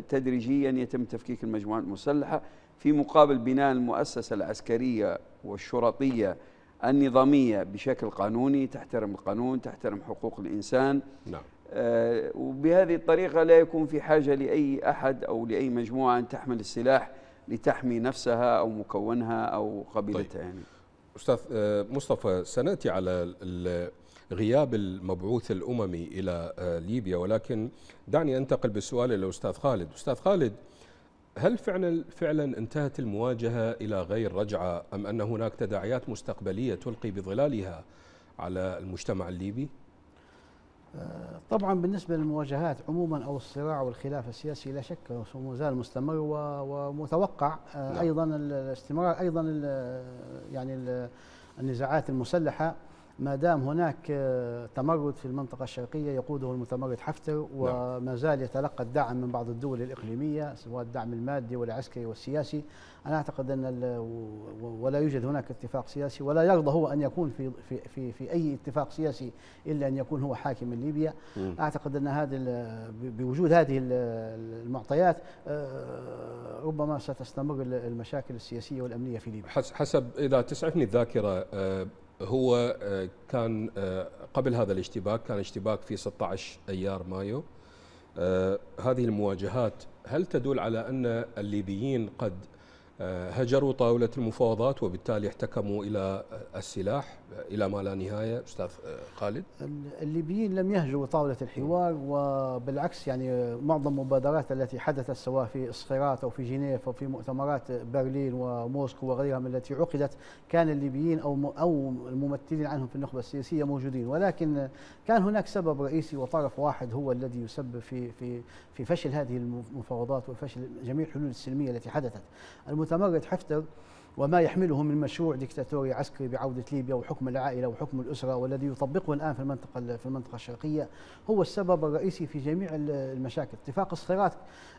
Speaker 4: تدريجيا يتم تفكيك المجموعات المسلحة في مقابل بناء المؤسسة العسكرية والشرطية النظامية بشكل قانوني تحترم القانون تحترم حقوق الإنسان نعم. آه وبهذه الطريقة لا يكون في حاجة لأي أحد أو لأي مجموعة أن تحمل السلاح لتحمي نفسها أو مكونها أو قبيلتها طيب.
Speaker 1: يعني أستاذ آه، مصطفى سنأتي على غياب المبعوث الأممي إلى آه، ليبيا ولكن دعني أنتقل بالسؤال إلى الاستاذ خالد أستاذ خالد هل فعلا فعلا انتهت المواجهه الى غير رجعه ام ان هناك تداعيات مستقبليه تلقي بظلالها على المجتمع الليبي؟
Speaker 2: طبعا بالنسبه للمواجهات عموما او الصراع والخلاف السياسي لا شك ما زال مستمر ومتوقع آه، نعم. ايضا الاستمرار ايضا يعني النزاعات المسلحه ما دام هناك آه، تمرد في المنطقة الشرقية يقوده المتمرد حفتر نعم. وما زال يتلقى الدعم من بعض الدول الإقليمية سواء الدعم المادي والعسكري والسياسي أنا أعتقد أن ولا يوجد هناك اتفاق سياسي ولا يرضى هو أن يكون في, في, في, في أي اتفاق سياسي إلا أن يكون هو حاكم ليبيا نعم. أعتقد أن هذه بوجود هذه المعطيات آه، ربما ستستمر المشاكل السياسية والأمنية في ليبيا
Speaker 1: حسب إذا تسعفني الذاكرة آه، هو آه، كان آه، قبل هذا الاشتباك كان اشتباك في 16 ايار مايو آه، هذه المواجهات هل تدل على ان الليبيين قد هجروا طاوله المفاوضات وبالتالي احتكموا الى السلاح الى ما لا نهايه استاذ آه، خالد
Speaker 2: الليبيين لم يهجروا طاوله الحوار وبالعكس يعني معظم المبادرات التي حدثت سواء في الصخيرات او في جنيف او في مؤتمرات برلين وموسكو وغيرها من التي عقدت كان الليبيين او او الممثلين عنهم في النخبه السياسيه موجودين ولكن كان هناك سبب رئيسي وطرف واحد هو الذي يسبب في في في فشل هذه المفاوضات وفشل جميع الحلول السلميه التي حدثت المتمرد حفتر وما يحمله من مشروع دكتاتوري عسكري بعودة ليبيا وحكم العائلة وحكم الأسرة والذي يطبقه الآن في المنطقة في المنطقة الشرقية هو السبب الرئيسي في جميع المشاكل اتفاق الصيرات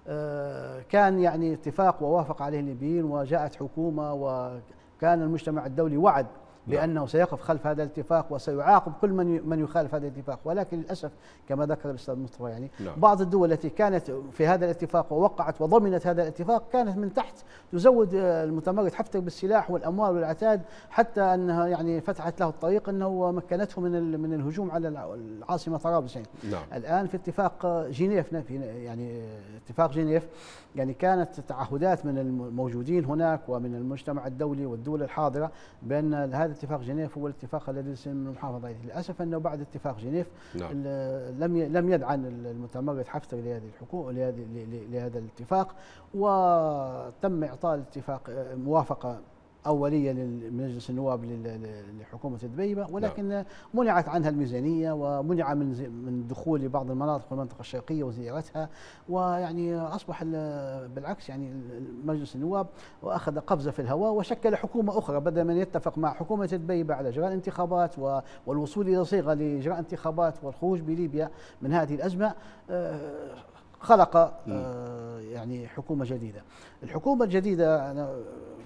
Speaker 2: آه، كان يعني اتفاق ووافق عليه الليبيين وجاءت حكومة وكان المجتمع الدولي وعد نعم. لأنه سيقف خلف هذا الاتفاق وسيعاقب كل من من يخالف هذا الاتفاق ولكن للأسف كما ذكر الأستاذ مصطفى يعني نعم. بعض الدول التي كانت في هذا الاتفاق ووقعت وضمنت هذا الاتفاق كانت من تحت تزود آه، المتمرد حتى بالسلاح والأموال والعتاد حتى أنها يعني فتحت له الطريق أنه مكنته من من الهجوم على العاصمة طرابلس يعني نعم. الآن في اتفاق آه، جنيف يعني آه، اتفاق جنيف يعني كانت تعهدات من الموجودين هناك ومن المجتمع الدولي والدول الحاضرة بأن هذا اتفاق جنيف هو الاتفاق الذي سن المحافظه عليه، للاسف انه بعد اتفاق جنيف نعم. لم لم يدعن المؤتمر حفتر لهذه الحكومه لهذه لهذا الاتفاق وتم اعطاء الاتفاق آه، موافقه أولية لمجلس النواب لحكومة دبيبة نعم. ولكن نعم. منعت عنها الميزانية ومنع من من دخول بعض المناطق والمنطقة الشرقية وزيارتها ويعني أصبح بالعكس يعني مجلس النواب وأخذ قفزة في الهواء وشكل حكومة أخرى بدل من يتفق مع حكومة دبيبة على إجراء انتخابات والوصول إلى صيغة لإجراء انتخابات والخروج بليبيا من هذه الأزمة آه، خلق آه، يعني حكومة جديدة الحكومة الجديدة أنا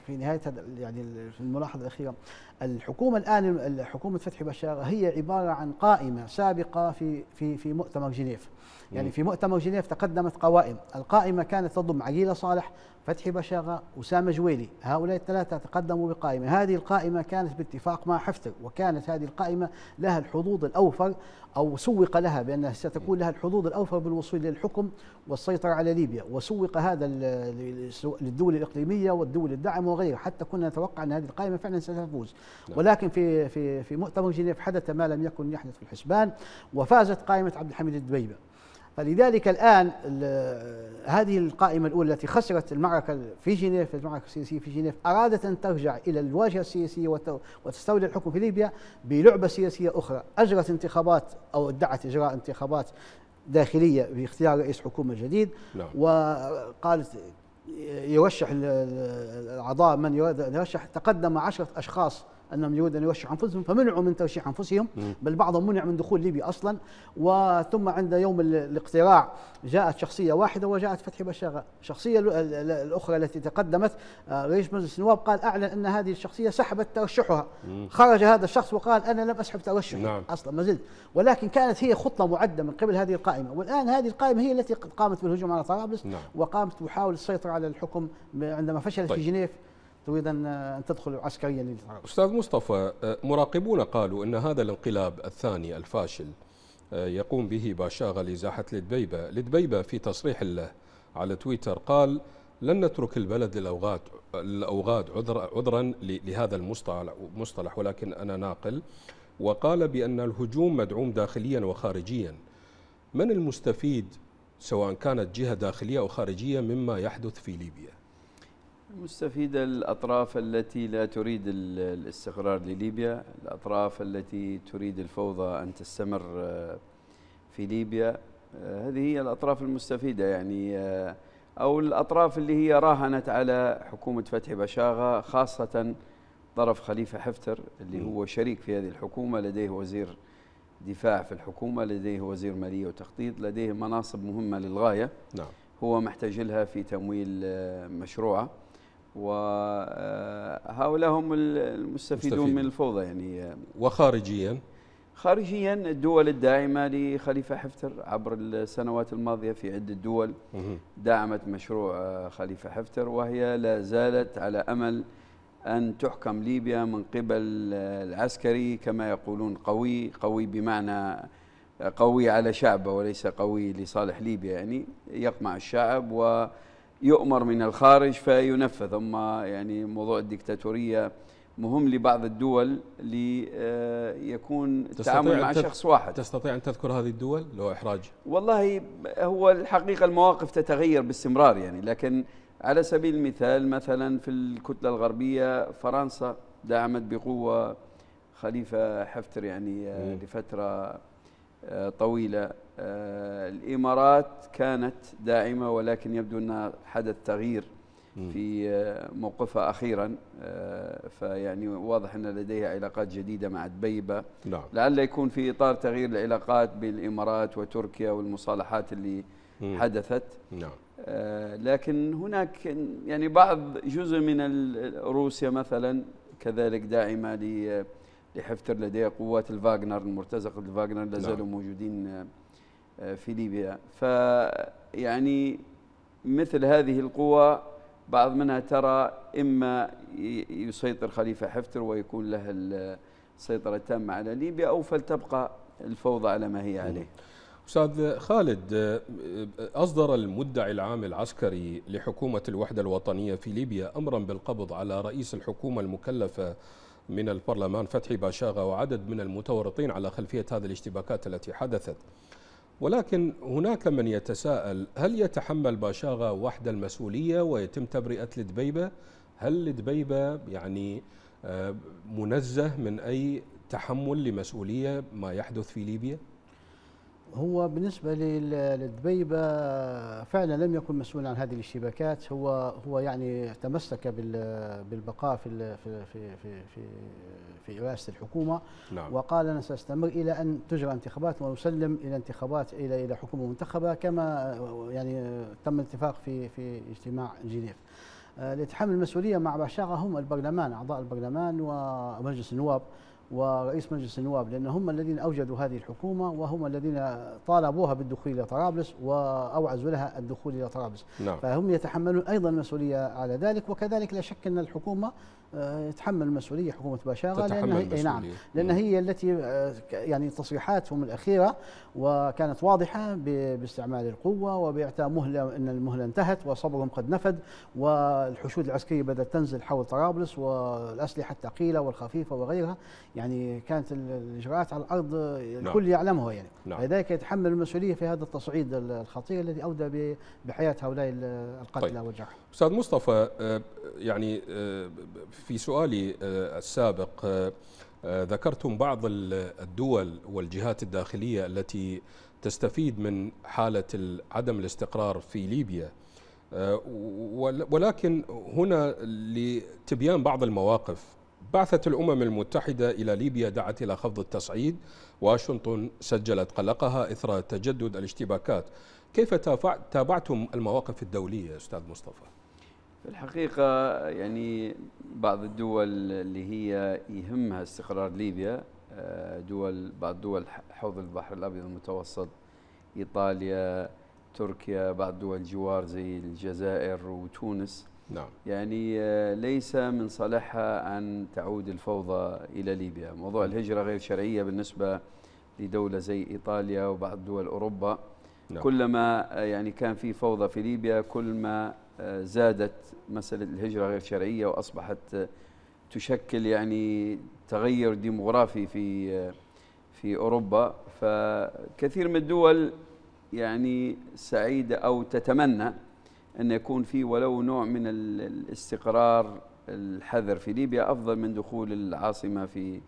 Speaker 2: في نهايه يعني في الملاحظه الاخيره الحكومه الان حكومه فتحي بشار هي عباره عن قائمه سابقه في في في مؤتمر جنيف يعني في مؤتمر جنيف تقدمت قوائم القائمة كانت تضم عقيلة صالح فتحي بشاغة أسامة جويلي هؤلاء الثلاثة تقدموا بقائمة هذه القائمة كانت باتفاق مع حفتر وكانت هذه القائمة لها الحظوظ الأوفر أو سوق لها بأنها ستكون لها الحظوظ الأوفر بالوصول للحكم والسيطرة على ليبيا وسوق هذا للدول الإقليمية والدول الدعم وغيرها حتى كنا نتوقع أن هذه القائمة فعلا ستفوز نعم. ولكن في في في مؤتمر جنيف حدث ما لم يكن يحدث في الحسبان وفازت قائمة عبد الحميد الدبيبة فلذلك الآن هذه القائمة الأولى التي خسرت المعركة في جنيف المعركة السياسية في جنيف أرادت أن ترجع إلى الواجهة السياسية وتستولي الحكم في ليبيا بلعبة سياسية أخرى أجرت انتخابات أو ادعت إجراء انتخابات داخلية باختيار رئيس حكومة جديد نعم. وقالت يرشح الأعضاء من يرشح تقدم عشرة أشخاص انهم يريدون ان يوشحوا انفسهم فمنعوا من توشيح انفسهم بل بعضهم منع من دخول ليبيا اصلا وثم عند يوم الاقتراع جاءت شخصيه واحده وجاءت فتحي بشاغة الشخصيه الاخرى التي تقدمت آه، رئيس مجلس النواب قال اعلن ان هذه الشخصيه سحبت ترشحها خرج هذا الشخص وقال انا لم اسحب ترشحي نعم. اصلا ما زلت ولكن كانت هي خطه معده من قبل هذه القائمه والان هذه القائمه هي التي قامت بالهجوم على طرابلس نعم. وقامت تحاول السيطره على الحكم عندما فشلت طيب. في جنيف تريد ان تدخل عسكريا للثغرات.
Speaker 1: استاذ مصطفى مراقبون قالوا ان هذا الانقلاب الثاني الفاشل يقوم به باشاغل لازاحه لدبيبه، لدبيبه في تصريح له على تويتر قال لن نترك البلد للاوغاد الاوغاد عذرا عذرا لهذا المصطلح ولكن انا ناقل وقال بان الهجوم مدعوم داخليا وخارجيا. من المستفيد سواء كانت جهه داخليه او خارجيه مما يحدث في ليبيا؟
Speaker 4: المستفيدة الأطراف التي لا تريد الاستقرار لليبيا الأطراف التي تريد الفوضى أن تستمر آه، في ليبيا آه، هذه هي الأطراف المستفيدة يعني آه، أو الأطراف اللي هي راهنت على حكومة فتح بشاغة خاصة طرف خليفة حفتر اللي هو شريك في هذه الحكومة لديه وزير دفاع في الحكومة لديه وزير مالية وتخطيط لديه مناصب مهمة للغاية نعم. هو محتاج لها في تمويل مشروعه وهؤلاء هم المستفيدون مستفيد. من الفوضى يعني
Speaker 1: وخارجيا
Speaker 4: خارجيا الدول الداعمة لخليفة حفتر عبر السنوات الماضية في عدة دول دعمت مشروع آه، خليفة حفتر وهي لا زالت على أمل أن تحكم ليبيا من قبل آه، العسكري كما يقولون قوي قوي بمعنى آه، قوي على شعبه وليس قوي لصالح ليبيا يعني يقمع الشعب و يؤمر من الخارج فينفذ أما يعني موضوع الدكتاتوريه مهم لبعض الدول ليكون آه، التعامل مع شخص
Speaker 1: واحد تستطيع أن تذكر هذه الدول
Speaker 4: لو إحراج والله هو الحقيقة المواقف تتغير باستمرار يعني لكن على سبيل المثال مثلا في الكتلة الغربية فرنسا دعمت بقوة خليفة حفتر يعني آه، م. لفترة طويلة آه، الإمارات كانت داعمة ولكن يبدو أنها حدث تغيير في آه، موقفها أخيرا آه، فيعني واضح أن لديها علاقات جديدة مع دبيبة نعم. لعل يكون في إطار تغيير العلاقات بين الإمارات وتركيا والمصالحات اللي حدثت نعم. لكن هناك يعني بعض جزء من روسيا مثلا كذلك داعمة ل لحفتر لدي قوات الفاغنر المرتزقة الفاغنر لازالوا نعم. موجودين آه، آه، في ليبيا فيعني مثل هذه القوى بعض منها ترى إما يسيطر خليفة حفتر ويكون له السيطرة التامة على ليبيا أو فلتبقى الفوضى على ما هي نعم. عليه
Speaker 1: أستاذ خالد آه، أصدر المدعي العام العسكري لحكومة الوحدة الوطنية في ليبيا أمرا بالقبض على رئيس الحكومة المكلفة من البرلمان فتحي باشاغا وعدد من المتورطين على خلفية هذه الاشتباكات التي حدثت ولكن هناك من يتساءل هل يتحمل باشاغا وحده المسؤولية ويتم تبرئة لدبيبة هل لدبيبة يعني آه، منزه من أي تحمل لمسؤولية ما يحدث في ليبيا؟
Speaker 2: هو بالنسبة للدبيبة فعلا لم يكن مسؤول عن هذه الاشتباكات هو هو يعني تمسك بالبقاء في في في في, في رئاسة الحكومة نعم. وقال أنا سأستمر إلى أن تجرى انتخابات ونسلم إلى انتخابات إلى إلى حكومة منتخبة كما يعني تم الاتفاق في في اجتماع جنيف. آه، لتحمل المسؤولية مع بشاغة هم البرلمان أعضاء البرلمان ومجلس النواب ورئيس مجلس النواب لأن هم الذين أوجدوا هذه الحكومة وهم الذين طالبوها بالدخول إلى طرابلس وأوعزوا لها الدخول إلى طرابلس نعم. فهم يتحملون أيضا مسؤولية على ذلك وكذلك لا شك أن الحكومة آه، يتحمل مسؤوليه حكومه باشاغه نعم. لان هي نعم لان هي التي آه، يعني تصريحاتهم الاخيره وكانت واضحه باستعمال القوه وباعطاء مهله ان المهله انتهت وصبرهم قد نفد والحشود العسكريه بدات تنزل حول طرابلس والاسلحه الثقيله والخفيفه وغيرها يعني كانت الاجراءات على الارض نعم. الكل نعم. يعلمها يعني نعم. لذلك يتحمل المسؤوليه في هذا التصعيد الخطير الذي اودى بحياه هؤلاء القتلى طيب. والجرحى
Speaker 1: استاذ مصطفى آه، يعني في سؤالي آه، السابق آه، آه، ذكرتم بعض الدول والجهات الداخلية التي تستفيد من حالة عدم الاستقرار في ليبيا ولكن هنا لتبيان بعض المواقف بعثة الأمم المتحدة إلى ليبيا دعت إلى خفض التصعيد واشنطن سجلت قلقها إثر تجدد الاشتباكات كيف تابعتم المواقف الدولية أستاذ مصطفى؟
Speaker 4: في الحقيقة يعني بعض الدول اللي هي يهمها استقرار ليبيا آه، دول بعض دول حوض البحر الأبيض المتوسط إيطاليا تركيا بعض دول الجوار زي الجزائر وتونس نعم. يعني آه، ليس من صالحها أن تعود الفوضى إلى ليبيا موضوع نعم. الهجرة غير شرعية بالنسبة لدولة زي إيطاليا وبعض دول أوروبا نعم. كلما آه، يعني كان في فوضى في ليبيا كل ما آه، زادت مسألة الهجرة غير شرعية وأصبحت آه، تشكل يعني تغير ديموغرافي في آه، في أوروبا فكثير من الدول يعني سعيدة أو تتمنى أن يكون في ولو نوع من الاستقرار الحذر في ليبيا أفضل من دخول العاصمة في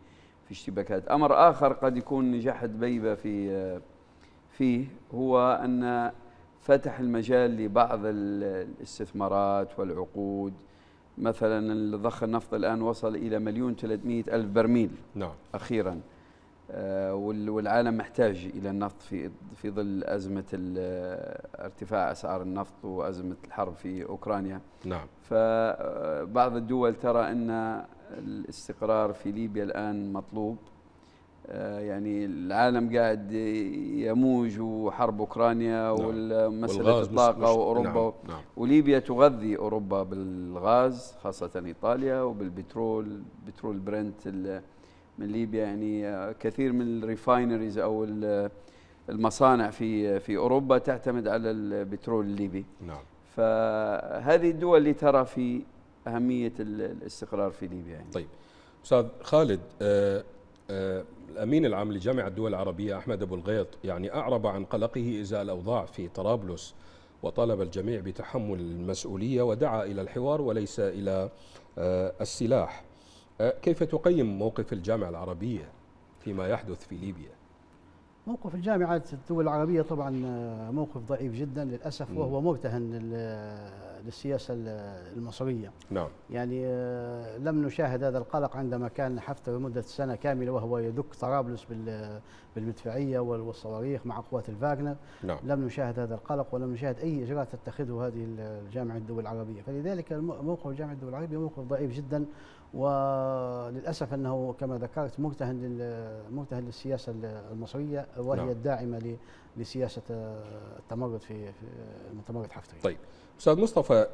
Speaker 4: في اشتباكات أمر آخر قد يكون نجاح دبيبة في فيه هو أن فتح المجال لبعض الاستثمارات والعقود مثلا ضخ النفط الآن وصل إلى مليون 300 ألف برميل نعم. أخيرا آه، والعالم محتاج إلى النفط في في ظل أزمة ارتفاع أسعار النفط وأزمة الحرب في أوكرانيا نعم فبعض آه، الدول ترى أن الاستقرار في ليبيا الآن مطلوب آه، يعني العالم قاعد يموج وحرب اوكرانيا نعم. ومساله الطاقه واوروبا نعم. نعم. وليبيا تغذي اوروبا بالغاز خاصه ايطاليا وبالبترول بترول برنت من ليبيا يعني كثير من الريفاينريز او المصانع في في اوروبا تعتمد على البترول الليبي نعم فهذه
Speaker 1: الدول اللي ترى في اهميه الاستقرار في ليبيا يعني. طيب استاذ خالد أه الأمين العام لجامعة الدول العربية أحمد أبو الغيط يعني أعرب عن قلقه إزاء الأوضاع في طرابلس وطالب الجميع بتحمل المسؤولية ودعا إلى الحوار وليس إلى آه، السلاح آه، كيف تقيم موقف الجامعة العربية فيما يحدث في ليبيا؟
Speaker 2: موقف الجامعة الدول العربية طبعا آه، موقف ضعيف جدا للأسف وهو مرتهن آه، للسياسة آه، المصرية نعم يعني لم نشاهد هذا القلق عندما كان حفتر لمدة سنة كاملة وهو يدك طرابلس بالمدفعية والصواريخ مع قوات الفاغنر نعم لم نشاهد هذا القلق ولم نشاهد أي إجراء تتخذه هذه الجامعة الدول العربية فلذلك موقف الجامعة الدول العربية موقف ضعيف جدا وللاسف انه كما ذكرت مرتهن مرتهن للسياسه المصريه وهي نعم. الداعمه لسياسه آه، التمرد في متمرد حفتر
Speaker 1: طيب استاذ مصطفى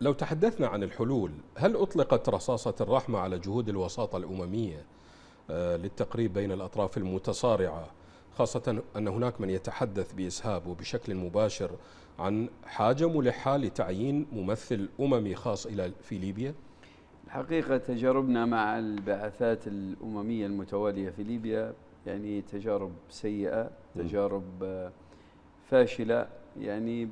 Speaker 1: لو تحدثنا عن الحلول هل اطلقت رصاصه الرحمه على جهود الوساطه الامميه آه، للتقريب بين الاطراف المتصارعه خاصه ان هناك من يتحدث باسهاب وبشكل مباشر عن حاجه ملحه لتعيين ممثل اممي خاص الى في ليبيا؟
Speaker 4: الحقيقة تجاربنا مع البعثات الأممية المتوالية في ليبيا يعني تجارب سيئة تجارب آه، فاشلة يعني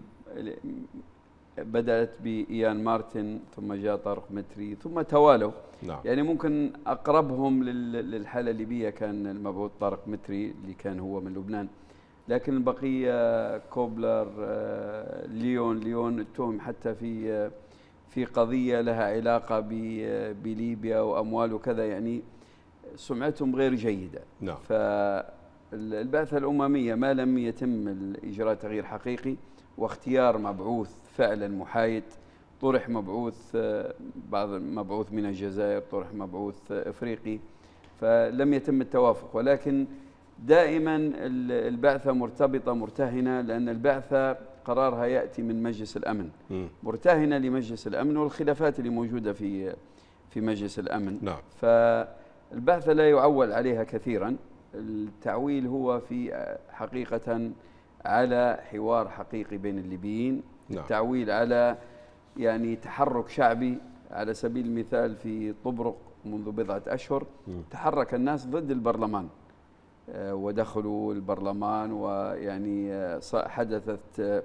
Speaker 4: بدأت بإيان مارتن ثم جاء طارق متري ثم توالوا نعم. يعني ممكن أقربهم للحالة الليبية كان المبعوث طارق متري اللي كان هو من لبنان لكن البقية كوبلر آه، ليون ليون التهم حتى في آه، في قضية لها علاقة بليبيا وأموال وكذا يعني سمعتهم غير جيدة نعم فالبعثة الأممية ما لم يتم الإجراء تغيير حقيقي واختيار مبعوث فعلا محايد طرح مبعوث بعض مبعوث من الجزائر طرح مبعوث إفريقي فلم يتم التوافق ولكن دائما البعثة مرتبطة مرتهنة لأن البعثة قرارها يأتي من مجلس الأمن مرتهنة لمجلس الأمن والخلافات اللي موجودة في في مجلس الأمن نعم. فالبعثة لا يعول عليها كثيرا التعويل هو في حقيقة على حوار حقيقي بين الليبيين نعم. التعويل على يعني تحرك شعبي على سبيل المثال في طبرق منذ بضعة أشهر م. تحرك الناس ضد البرلمان آه، ودخلوا البرلمان ويعني آه، حدثت آه،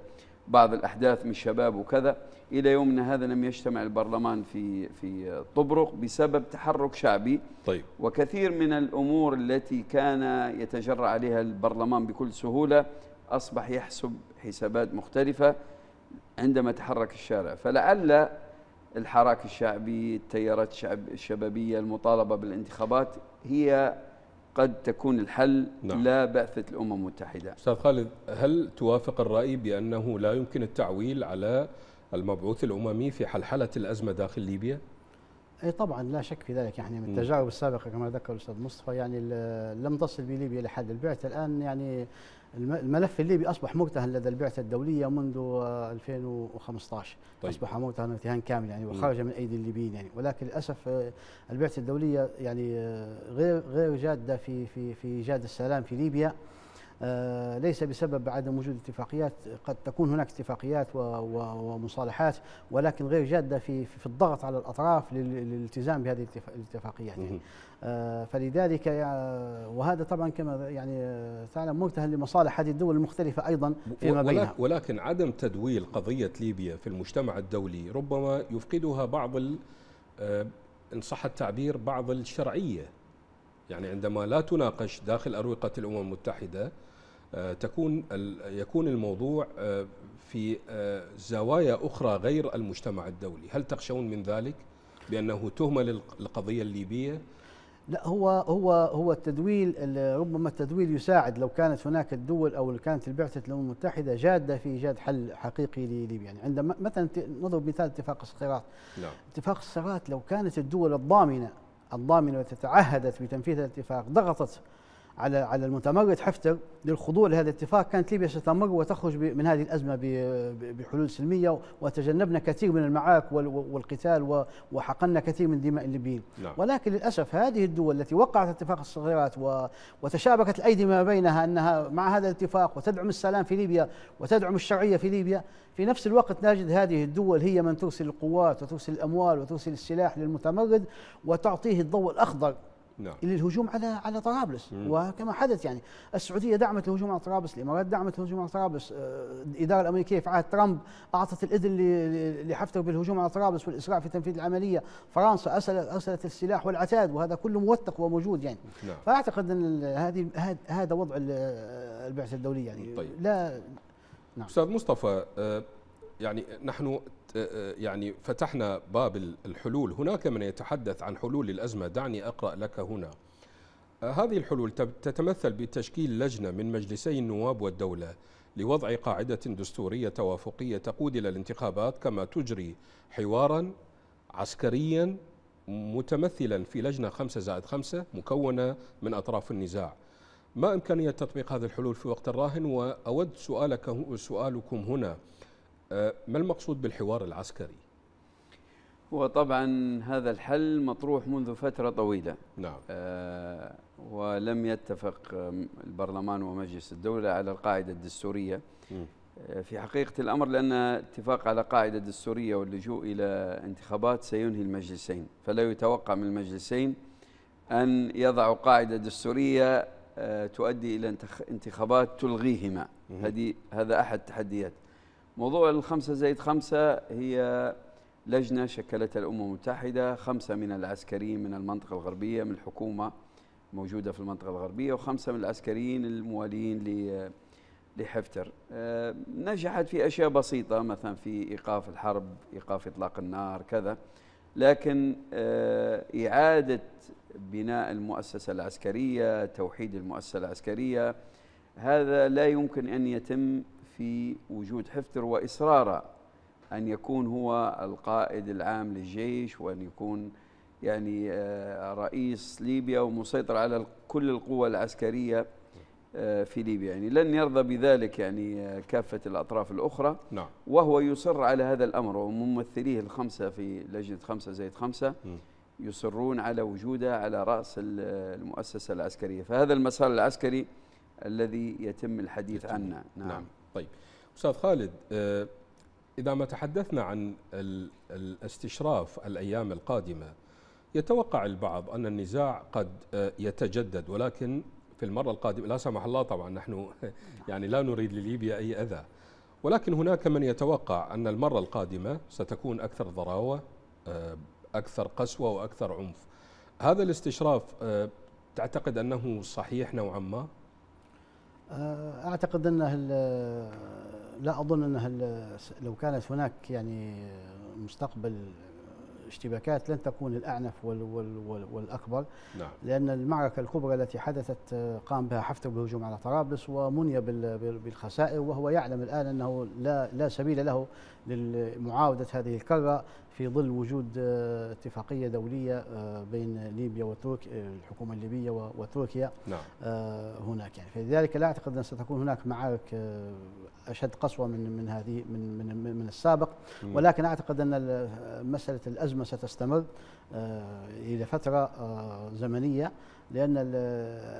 Speaker 4: بعض الأحداث من الشباب وكذا إلى يومنا هذا لم يجتمع البرلمان في في طبرق بسبب تحرك شعبي طيب وكثير من الأمور التي كان يتجرأ عليها البرلمان بكل سهولة أصبح يحسب حسابات مختلفة عندما تحرك الشارع فلعل الحراك الشعبي التيارات الشعب الشبابية المطالبة بالانتخابات
Speaker 1: هي قد تكون الحل نعم. لا بعثة الأمم المتحدة أستاذ خالد هل توافق الرأي بأنه لا يمكن التعويل على المبعوث الأممي في حل حالة الأزمة داخل ليبيا؟
Speaker 2: اي طبعا لا شك في ذلك يعني من التجارب السابقه كما ذكر الاستاذ مصطفى يعني لم تصل بليبيا لحد البعثه الان يعني الملف الليبي اصبح مرتهن لدى البعثه الدوليه منذ 2015 آه، طيب. اصبح مرتهن ارتهان كامل يعني وخرج من ايدي الليبيين يعني ولكن للاسف آه، البعثه الدوليه يعني آه، غير غير جاده في في في ايجاد السلام في ليبيا آه، ليس بسبب عدم وجود اتفاقيات قد تكون هناك اتفاقيات ومصالحات ولكن غير جادة في في الضغط على الأطراف للالتزام بهذه الاتفاقيات يعني فلذلك وهذا طبعا كما يعني آه، تعلم مرتهن لمصالح هذه الدول المختلفة أيضا فيما بينها
Speaker 1: ولكن عدم تدويل قضية ليبيا في المجتمع الدولي ربما يفقدها بعض إن صح التعبير بعض الشرعية يعني عندما لا تناقش داخل أروقة الأمم المتحدة آه، تكون يكون الموضوع آه، في آه، زوايا أخرى غير المجتمع الدولي هل تخشون من ذلك بأنه تهمة للقضية الليبية
Speaker 2: لا هو هو هو التدويل ربما التدويل يساعد لو كانت هناك الدول او كانت البعثه الامم المتحده جاده في ايجاد حل حقيقي لليبيا يعني عندما مثلا نضرب مثال اتفاق الصخيرات نعم. اتفاق الصخيرات لو كانت الدول الضامنه الضامنه وتتعهدت بتنفيذ الاتفاق ضغطت على على المتمرد حفتر للخضوع لهذا الاتفاق كانت ليبيا ستمر وتخرج من هذه الازمه بحلول سلميه وتجنبنا كثير من المعارك والقتال وحقنا كثير من دماء الليبيين نعم. ولكن للاسف هذه الدول التي وقعت اتفاق الصغيرات وتشابكت الايدي ما بينها انها مع هذا الاتفاق وتدعم السلام في ليبيا وتدعم الشرعيه في ليبيا في نفس الوقت نجد هذه الدول هي من ترسل القوات وترسل الاموال وترسل السلاح للمتمرد وتعطيه الضوء الاخضر نعم. للهجوم على على طرابلس مم. وكما حدث يعني السعوديه دعمت الهجوم على طرابلس الامارات دعمت الهجوم على طرابلس آه، الاداره الامريكيه في عهد ترامب اعطت الاذن لحفتر بالهجوم على طرابلس والاسراع في تنفيذ العمليه فرنسا ارسلت السلاح والعتاد وهذا كله موثق وموجود يعني نعم. فاعتقد ان هذه هذا وضع البعثه الدوليه يعني طيب. لا
Speaker 1: نعم. استاذ مصطفى آه، يعني نحن آه، يعني فتحنا باب الحلول هناك من يتحدث عن حلول الأزمة دعني أقرأ لك هنا آه، هذه الحلول تتمثل بتشكيل لجنة من مجلسي النواب والدولة لوضع قاعدة دستورية توافقية تقود إلى الانتخابات كما تجري حوارا عسكريا متمثلا في لجنة 5 زائد 5 مكونة من أطراف النزاع ما إمكانية تطبيق هذه الحلول في وقت الراهن وأود سؤالك سؤالكم هنا ما المقصود بالحوار العسكري؟
Speaker 4: هو طبعا هذا الحل مطروح منذ فترة طويلة نعم آه ولم يتفق البرلمان ومجلس الدولة على القاعدة الدستورية آه في حقيقة الأمر لأن اتفاق على قاعدة دستورية واللجوء إلى انتخابات سينهي المجلسين فلا يتوقع من المجلسين أن يضعوا قاعدة دستورية آه، تؤدي إلى انتخابات تلغيهما هذه هذا أحد التحديات موضوع الخمسة زائد خمسة هي لجنة شكلتها الأمم المتحدة خمسة من العسكريين من المنطقة الغربية من الحكومة موجودة في المنطقة الغربية وخمسة من العسكريين الموالين لحفتر آه، نجحت في أشياء بسيطة مثلا في إيقاف الحرب إيقاف إطلاق النار كذا لكن آه، إعادة بناء المؤسسة العسكرية توحيد المؤسسة العسكرية هذا لا يمكن أن يتم في وجود حفتر وإصراره أن يكون هو القائد العام للجيش وأن يكون يعني آه، رئيس ليبيا ومسيطر على كل القوى العسكرية آه، في ليبيا يعني لن يرضى بذلك يعني آه، كافة الأطراف الأخرى نعم. وهو يصر على هذا الأمر وممثليه الخمسة في لجنة خمسة زائد خمسة م. يصرون على وجوده على رأس المؤسسة العسكرية فهذا المسار العسكري الذي يتم الحديث عنه
Speaker 1: نعم, نعم. طيب استاذ خالد آه، اذا ما تحدثنا عن الاستشراف الايام القادمه يتوقع البعض ان النزاع قد آه، يتجدد ولكن في المره القادمه لا سمح الله طبعا نحن يعني لا نريد لليبيا اي اذى ولكن هناك من يتوقع ان المره القادمه ستكون اكثر ضراوه آه، اكثر قسوه واكثر عنف هذا الاستشراف تعتقد انه صحيح نوعا ما؟
Speaker 2: آه، اعتقد انه آه، لا اظن انه آه، لو كانت هناك يعني مستقبل اشتباكات لن تكون الاعنف وال وال والاكبر نعم. لان المعركه الكبرى التي حدثت قام بها حفتر بالهجوم على طرابلس ومني بالخسائر وهو يعلم الان انه لا لا سبيل له لمعاوده هذه الكره في ظل وجود آه، اتفاقية دولية آه، بين ليبيا وتركيا آه، الحكومة الليبية وتركيا نعم. هناك يعني فلذلك لا أعتقد أن ستكون هناك معارك أشد قسوة من من هذه من من من السابق ولكن أعتقد أن مسألة الأزمة ستستمر إلى فترة زمنية لان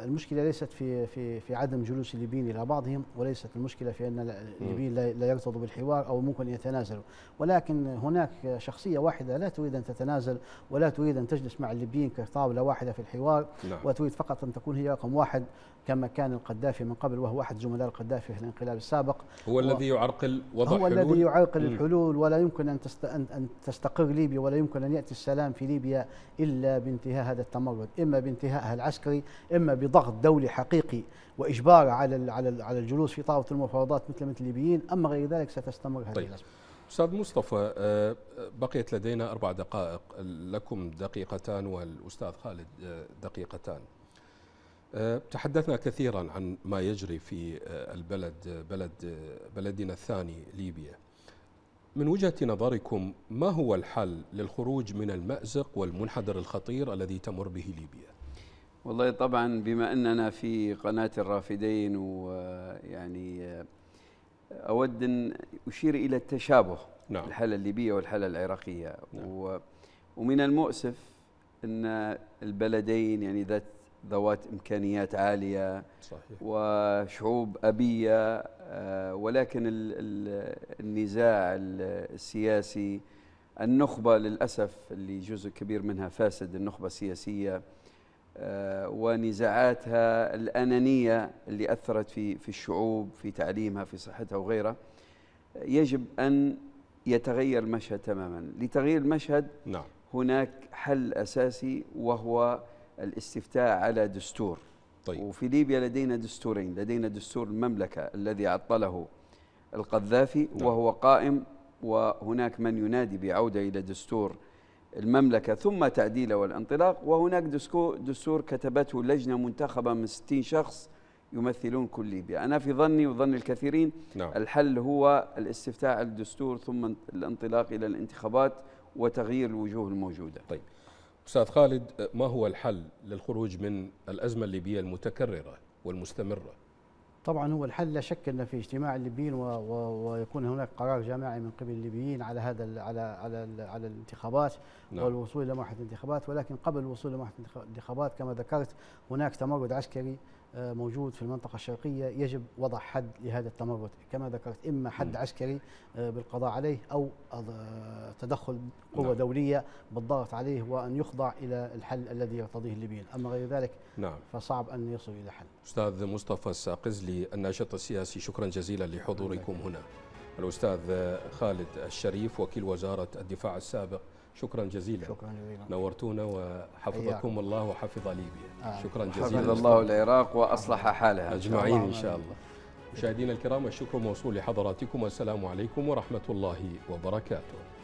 Speaker 2: المشكله ليست في في في عدم جلوس الليبيين الى بعضهم وليست المشكله في ان الليبيين لا يرتضوا بالحوار او ممكن يتنازلوا ولكن هناك شخصيه واحده لا تريد ان تتنازل ولا تريد ان تجلس مع الليبيين كطاوله واحده في الحوار لا. نعم. وتريد فقط ان تكون هي رقم واحد كما كان القذافي من قبل وهو أحد زملاء القذافي في الانقلاب السابق
Speaker 1: هو, الذي يعرقل وضع هو حلول هو الذي يعرقل
Speaker 2: الحلول ولا يمكن أن, أن تستقر ليبيا ولا يمكن أن يأتي السلام في ليبيا إلا بانتهاء هذا التمرد إما بانتهائها العسكري إما بضغط دولي حقيقي وإجبار على على على الجلوس في طاولة المفاوضات مثل مثل الليبيين أما غير ذلك ستستمر هذه طيب.
Speaker 1: أستاذ مصطفى آه، بقيت لدينا أربع دقائق لكم دقيقتان والأستاذ خالد آه، دقيقتان آه، تحدثنا كثيرا عن ما يجري في آه، البلد آه، بلد بلدنا الثاني ليبيا من وجهة نظركم ما هو الحل للخروج من المأزق والمنحدر الخطير الذي تمر به ليبيا
Speaker 4: والله طبعا بما أننا في قناة الرافدين ويعني أود أن أشير إلى التشابه نعم. الحالة الليبية والحالة العراقية نعم. ومن المؤسف أن البلدين يعني ذات ذوات إمكانيات عالية صحيح. وشعوب أبية آه، ولكن النزاع السياسي النخبة للأسف اللي جزء كبير منها فاسد النخبة السياسية آه، ونزاعاتها الأنانية اللي أثرت في في الشعوب في تعليمها في صحتها وغيرها يجب أن يتغير المشهد تماما لتغيير المشهد نعم. هناك حل أساسي وهو الاستفتاء على دستور طيب. وفي ليبيا لدينا دستورين لدينا دستور المملكة الذي عطله القذافي نعم. وهو قائم وهناك من ينادي بعودة إلى دستور المملكة ثم تعديله والانطلاق وهناك دستور كتبته لجنة منتخبة من 60 شخص يمثلون كل ليبيا أنا في ظني وظن الكثيرين نعم. الحل هو الاستفتاء على الدستور ثم الانطلاق إلى الانتخابات
Speaker 1: وتغيير الوجوه الموجودة طيب أستاذ خالد ما هو الحل للخروج من الأزمة الليبية المتكررة والمستمرة؟
Speaker 2: طبعا هو الحل لا شك ان في اجتماع الليبيين و و ويكون هناك قرار جماعي من قبل الليبيين على هذا ال على على ال على الانتخابات نعم. والوصول الى مرحله الانتخابات ولكن قبل الوصول الى مرحله الانتخابات كما ذكرت هناك تمرد عسكري موجود في المنطقة الشرقية يجب وضع حد لهذا التمرد كما ذكرت إما حد م. نعم. عسكري آه، بالقضاء عليه أو تدخل قوة نعم. دولية بالضغط عليه وأن يخضع إلى الحل الذي يرتضيه الليبيين أما غير ذلك نعم. فصعب أن يصل إلى حل
Speaker 1: أستاذ مصطفى الساقزلي الناشط السياسي شكرا جزيلا لحضوركم هنا الأستاذ خالد الشريف وكيل وزارة الدفاع السابق شكرا جزيلا شكرا جزيلا نورتونا وحفظكم أيها. الله وحفظ ليبيا آه. شكرا جزيلا حفظ الله العراق واصلح حالها اجمعين ان شاء الله مشاهدينا الكرام الشكر موصول لحضراتكم والسلام عليكم ورحمه الله وبركاته